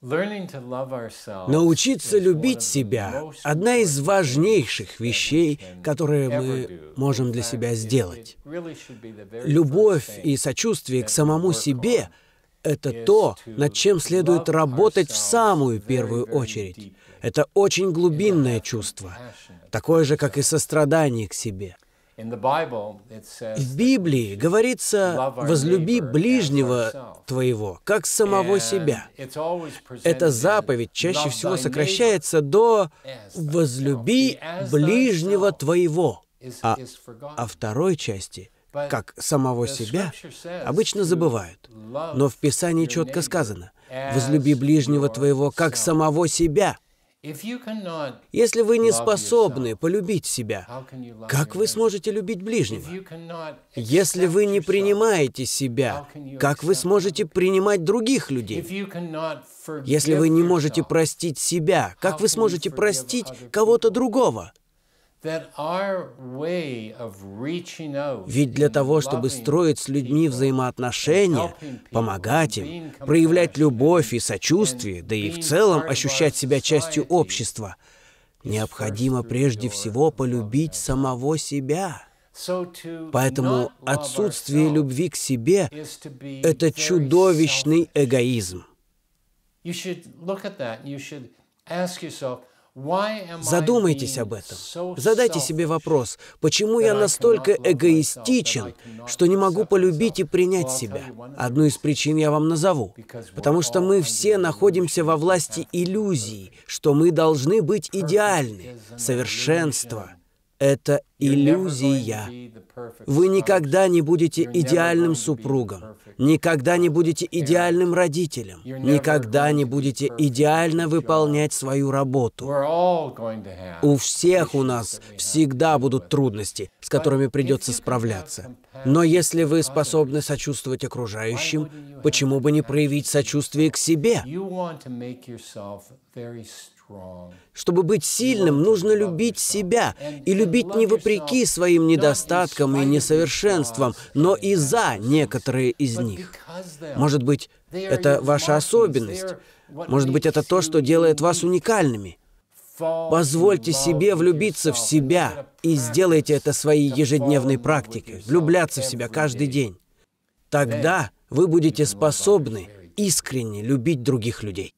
Научиться любить себя – одна из важнейших вещей, которые мы можем для себя сделать. Любовь и сочувствие к самому себе – это то, над чем следует работать в самую первую очередь. Это очень глубинное чувство, такое же, как и сострадание к себе – в Библии говорится «возлюби ближнего твоего, как самого себя». Эта заповедь чаще всего сокращается до «возлюби ближнего твоего». А о второй части, как самого себя, обычно забывают. Но в Писании четко сказано «возлюби ближнего твоего, как самого себя». Если вы не способны полюбить себя, как вы сможете любить ближнего? Если вы не принимаете себя, как вы сможете принимать других людей? Если вы не можете простить себя, как вы сможете простить кого-то другого? Ведь для того, чтобы строить с людьми взаимоотношения, помогать им, проявлять любовь и сочувствие, да и в целом ощущать себя частью общества, необходимо прежде всего полюбить самого себя. Поэтому отсутствие любви к себе ⁇ это чудовищный эгоизм. Задумайтесь об этом. Задайте себе вопрос, почему я настолько эгоистичен, что не могу полюбить и принять себя? Одну из причин я вам назову. Потому что мы все находимся во власти иллюзии, что мы должны быть идеальны. Совершенство — это иллюзия. Вы никогда не будете идеальным супругом, никогда не будете идеальным родителем, никогда не будете идеально выполнять свою работу. У всех у нас всегда будут трудности, с которыми придется справляться. Но если вы способны сочувствовать окружающим, почему бы не проявить сочувствие к себе? Чтобы быть сильным, нужно любить себя и любить не вопреки вопреки своим недостаткам и несовершенствам, но и за некоторые из них. Может быть, это ваша особенность. Может быть, это то, что делает вас уникальными. Позвольте себе влюбиться в себя и сделайте это своей ежедневной практикой, влюбляться в себя каждый день. Тогда вы будете способны искренне любить других людей.